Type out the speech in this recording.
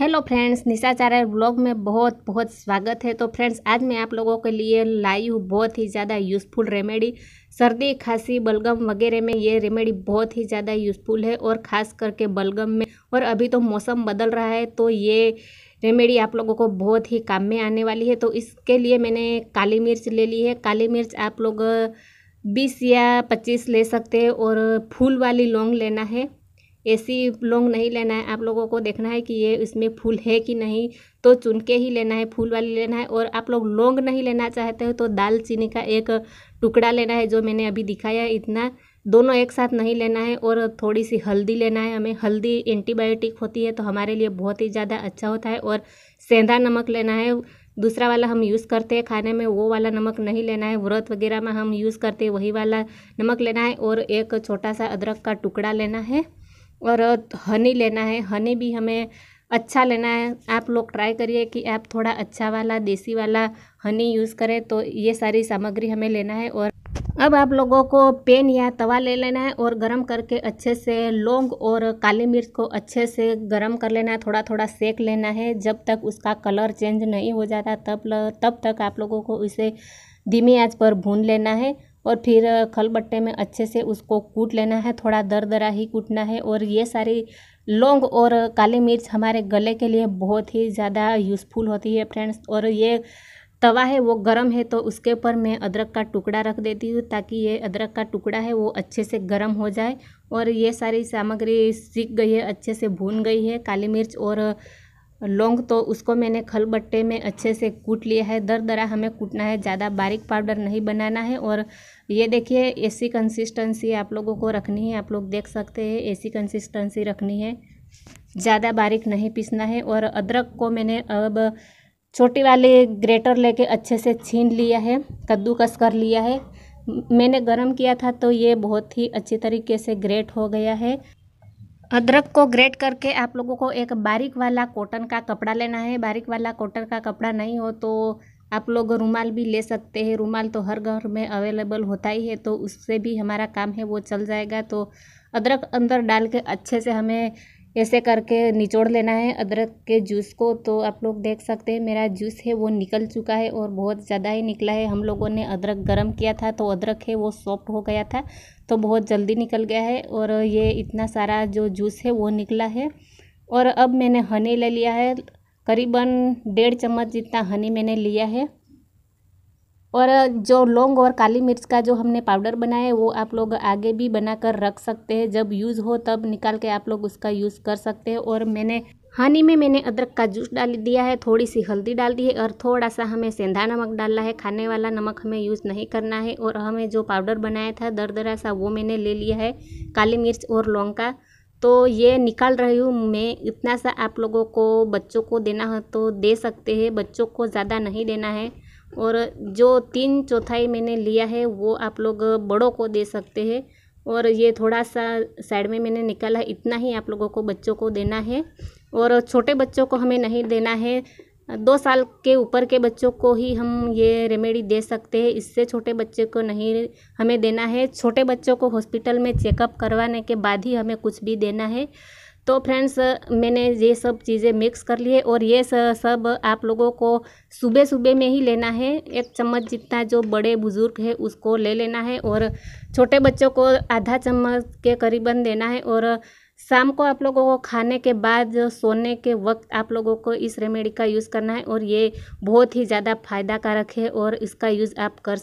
hello friends निशाचार्य blog में बहुत बहुत स्वागत है तो फ्रेंड्स आज मैं आप लोगों के लिए लाई हूँ बहुत ही ज़्यादा यूज़फुल रेमेडी सर्दी खांसी बलगम वगैरह में ये रेमेडी बहुत ही ज़्यादा यूज़फुल है और ख़ास करके बलगम में और अभी तो मौसम बदल रहा है तो ये रेमेडी आप लोगों को बहुत ही काम में आने वाली है तो इसके लिए मैंने काली मिर्च ले ली है काली मिर्च आप लोग बीस या पच्चीस ले सकते हैं और फूल वाली लौंग लेना है ऐसी लौंग नहीं लेना है आप लोगों को देखना है कि ये इसमें फूल है कि नहीं तो चुन के ही लेना है फूल वाली लेना है और आप लोग लौंग नहीं लेना चाहते हो तो दालचीनी का एक टुकड़ा लेना है जो मैंने अभी दिखाया है इतना दोनों एक साथ नहीं लेना है और थोड़ी सी हल्दी लेना है हमें हल्दी एंटीबायोटिक होती है तो हमारे लिए बहुत ही ज़्यादा अच्छा होता है और सेंधा नमक लेना है दूसरा वाला हम यूज़ करते हैं खाने में वो वाला नमक नहीं लेना है व्रत वगैरह में हम यूज़ करते हैं वही वाला नमक लेना है और एक छोटा सा अदरक का टुकड़ा लेना है और हनी लेना है हनी भी हमें अच्छा लेना है आप लोग ट्राई करिए कि आप थोड़ा अच्छा वाला देसी वाला हनी यूज़ करें तो ये सारी सामग्री हमें लेना है और अब आप लोगों को पेन या तवा ले लेना है और गरम करके अच्छे से लौंग और काली मिर्च को अच्छे से गरम कर लेना है थोड़ा थोड़ा सेक लेना है जब तक उसका कलर चेंज नहीं हो जाता तब तब तक आप लोगों को इसे धीमी आँच पर भून लेना है और फिर खलबट्टे में अच्छे से उसको कूट लेना है थोड़ा दर दरा ही कूटना है और ये सारी लौंग और काली मिर्च हमारे गले के लिए बहुत ही ज़्यादा यूज़फुल होती है फ्रेंड्स और ये तवा है वो गर्म है तो उसके ऊपर मैं अदरक का टुकड़ा रख देती हूँ ताकि ये अदरक का टुकड़ा है वो अच्छे से गर्म हो जाए और ये सारी सामग्री सीख गई है अच्छे से भून गई है काली मिर्च और लौंग तो उसको मैंने खलबट्टे में अच्छे से कूट लिया है दर दरा हमें कूटना है ज़्यादा बारीक पाउडर नहीं बनाना है और ये देखिए ऐसी कंसिस्टेंसी आप लोगों को रखनी है आप लोग देख सकते हैं ऐसी कंसिस्टेंसी रखनी है ज़्यादा बारीक नहीं पीसना है और अदरक को मैंने अब छोटी वाले ग्रेटर लेके अच्छे से छीन लिया है कद्दूकस कर लिया है मैंने गरम किया था तो ये बहुत ही अच्छी तरीके से ग्रेट हो गया है अदरक को ग्रेट करके आप लोगों को एक बारीक वाला कॉटन का कपड़ा लेना है बारीक वाला कॉटन का कपड़ा नहीं हो तो आप लोग रुमाल भी ले सकते हैं रुमाल तो हर घर में अवेलेबल होता ही है तो उससे भी हमारा काम है वो चल जाएगा तो अदरक अंदर डाल के अच्छे से हमें ऐसे करके निचोड़ लेना है अदरक के जूस को तो आप लोग देख सकते हैं मेरा जूस है वो निकल चुका है और बहुत ज़्यादा ही निकला है हम लोगों ने अदरक गरम किया था तो अदरक है वो सॉफ्ट हो गया था तो बहुत जल्दी निकल गया है और ये इतना सारा जो जूस है वो निकला है और अब मैंने हनी ले लिया है करीबन डेढ़ चम्मच जितना हनी मैंने लिया है और जो लौंग और काली मिर्च का जो हमने पाउडर बनाया है वो आप लोग आगे भी बना कर रख सकते हैं जब यूज़ हो तब निकाल के आप लोग उसका यूज़ कर सकते हैं और मैंने हानी में मैंने अदरक का जूस डाल दिया है थोड़ी सी हल्दी डाल दी है और थोड़ा सा हमें सेंधा नमक डालना है खाने वाला नमक हमें यूज़ नहीं करना है और हमें जो पाउडर बनाया था दरदरा सा वो मैंने ले लिया है काली मिर्च और लौंग का तो ये निकाल रही हूँ मैं इतना सा आप लोगों को बच्चों को देना हो तो दे सकते हैं बच्चों को ज़्यादा नहीं देना है और जो तीन चौथाई मैंने लिया है वो आप लोग बड़ों को दे सकते हैं और ये थोड़ा सा साइड में मैंने निकाला है इतना ही आप लोगों को बच्चों को देना है और छोटे बच्चों को हमें नहीं देना है दो साल के ऊपर के बच्चों को ही हम ये रेमेडी दे सकते हैं इससे छोटे बच्चे को नहीं हमें देना है छोटे बच्चों को हॉस्पिटल में चेकअप करवाने के बाद ही हमें कुछ भी देना है तो फ्रेंड्स मैंने ये सब चीज़ें मिक्स कर लिए और ये सब आप लोगों को सुबह सुबह में ही लेना है एक चम्मच जितना जो बड़े बुज़ुर्ग है उसको ले लेना है और छोटे बच्चों को आधा चम्मच के करीबन देना है और शाम को आप लोगों को खाने के बाद सोने के वक्त आप लोगों को इस रेमेडी का यूज़ करना है और ये बहुत ही ज़्यादा फ़ायदा कारक है और इसका यूज़ आप कर